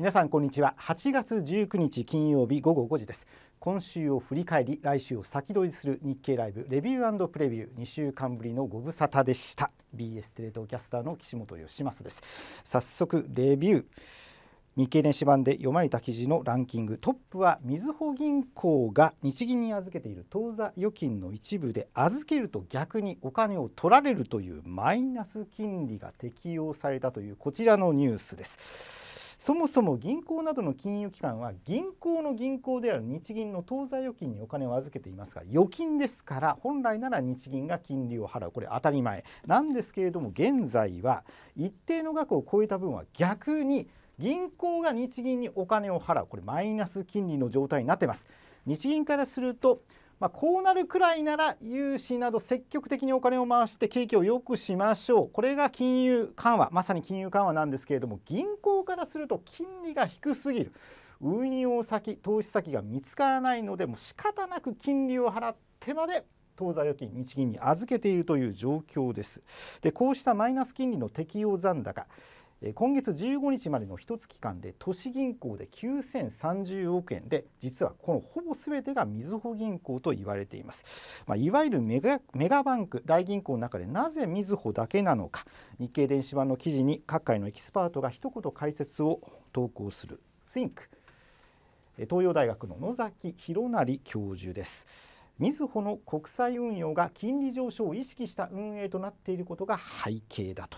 皆さんこんにちは8月19日金曜日午後5時です今週を振り返り来週を先取りする日経ライブレビュープレビュー2週間ぶりのご無沙汰でした BS テレ東キャスターの岸本義政です早速レビュー日経電子版で読まれた記事のランキングトップはみずほ銀行が日銀に預けている当座預金の一部で預けると逆にお金を取られるというマイナス金利が適用されたというこちらのニュースですそもそも銀行などの金融機関は銀行の銀行である日銀の当座預金にお金を預けていますが預金ですから本来なら日銀が金利を払うこれ当たり前なんですけれども現在は一定の額を超えた分は逆に銀行が日銀にお金を払うこれマイナス金利の状態になっています日銀からするとまあ、こうなるくらいなら融資など積極的にお金を回して景気を良くしましょうこれが金融緩和まさに金融緩和なんですけれども銀行からすると金利が低すぎる運用先投資先が見つからないのでもう仕方なく金利を払ってまで当座預金日銀に預けているという状況です。でこうしたマイナス金利の適用残高今月15日までの1月間で都市銀行で9030億円で実はこのほぼすべてがみずほ銀行と言われています、まあ、いわゆるメガバンク大銀行の中でなぜみずほだけなのか日経電子版の記事に各界のエキスパートが一言解説を投稿する Think 東洋大学の野崎弘成教授ですみずほの国債運用が金利上昇を意識した運営となっていることが背景だと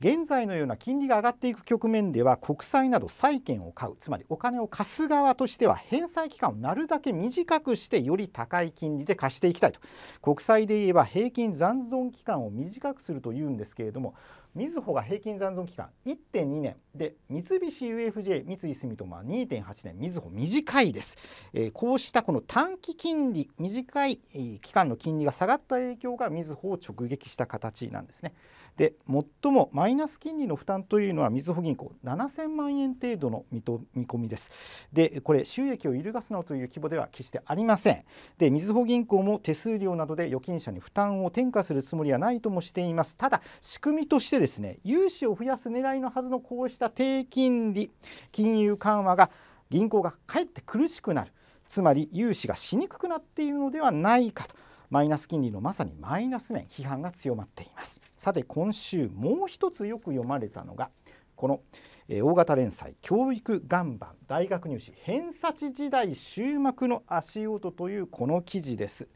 現在のような金利が上がっていく局面では国債など債券を買うつまりお金を貸す側としては返済期間をなるだけ短くしてより高い金利で貸していきたいと国債で言えば平均残存期間を短くするというんですけれどもみずほが平均残存期間1.2年で三菱 UFJ 三井住友は2.8年みずほ短いです、えー、こうしたこの短期金利短い期間の金利が下がった影響がみずほを直撃した形なんですね。で最もマイナス金利の負担というのはみずほ銀行7000万円程度の見込みです。でこれ収益を揺るがすなどという規模では決してありません。でみずほ銀行も手数料などで預金者に負担を転嫁するつもりはないともしています。ただ仕組みとしてですね融資を増やす狙いのはずのこうした低金利金融緩和が銀行がかえって苦しくなる。つまり融資がしにくくなっているのではないかとマイナス金利のまさにマイナス面批判が強まっていますさて今週もう一つよく読まれたのがこの大型連載教育岩盤大学入試偏差値時代終幕の足音というこの記事です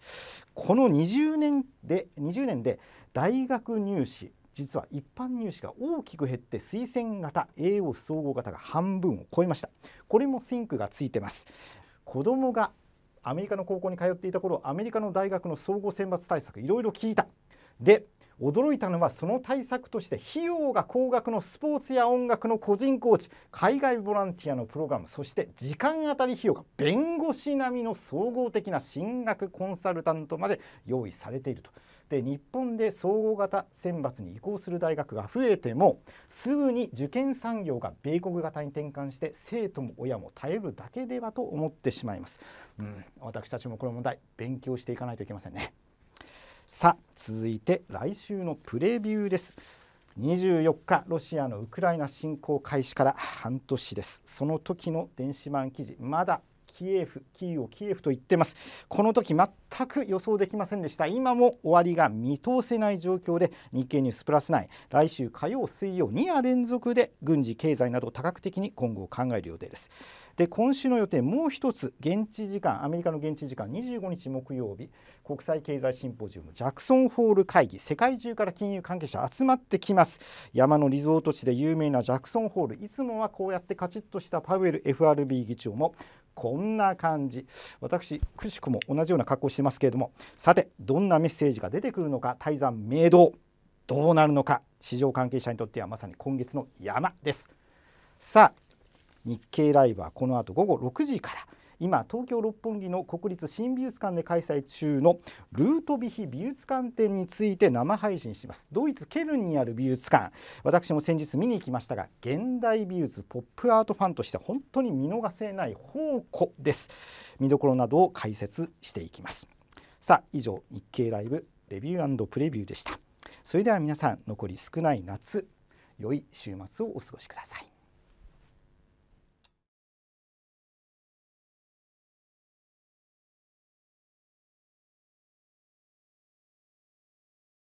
この20年で20年で大学入試実は一般入試が大きく減って推薦型 AO 総合型が半分を超えましたこれもシンクがついてます子供がアメリカの高校に通っていた頃アメリカの大学の総合選抜対策いろいろ聞いたで驚いたのはその対策として費用が高額のスポーツや音楽の個人コーチ海外ボランティアのプログラムそして時間当たり費用が弁護士並みの総合的な進学コンサルタントまで用意されていると。で日本で総合型選抜に移行する大学が増えてもすぐに受験産業が米国型に転換して生徒も親も耐えるだけではと思ってしまいます。うん、私たちもこの問題勉強していかないといけませんね。さあ続いて来週のプレビューです24日ロシアのウクライナ侵攻開始から半年ですその時の電子版記事まだキエフキーをキエフと言ってますこの時全く予想できませんでした今も終わりが見通せない状況で日経ニュースプラス内、来週火曜水曜2夜連続で軍事経済など多角的に今後考える予定ですで今週の予定もう一つ現地時間アメリカの現地時間25日木曜日国際経済シンポジウムジャクソンホール会議世界中から金融関係者集まってきます山のリゾート地で有名なジャクソンホールいつもはこうやってカチッとしたパウエル FRB 議長もこんな感じ私くしくも同じような格好してますけれどもさてどんなメッセージが出てくるのか泰山明堂どうなるのか市場関係者にとってはまさに今月の山ですさあ日経ライブはこの後午後6時から今東京六本木の国立新美術館で開催中のルートビヒ美術館展について生配信しますドイツケルンにある美術館私も先日見に行きましたが現代美術ポップアートファンとして本当に見逃せない宝庫です見どころなどを解説していきますさあ以上日経ライブレビュープレビューでしたそれでは皆さん残り少ない夏良い週末をお過ごしください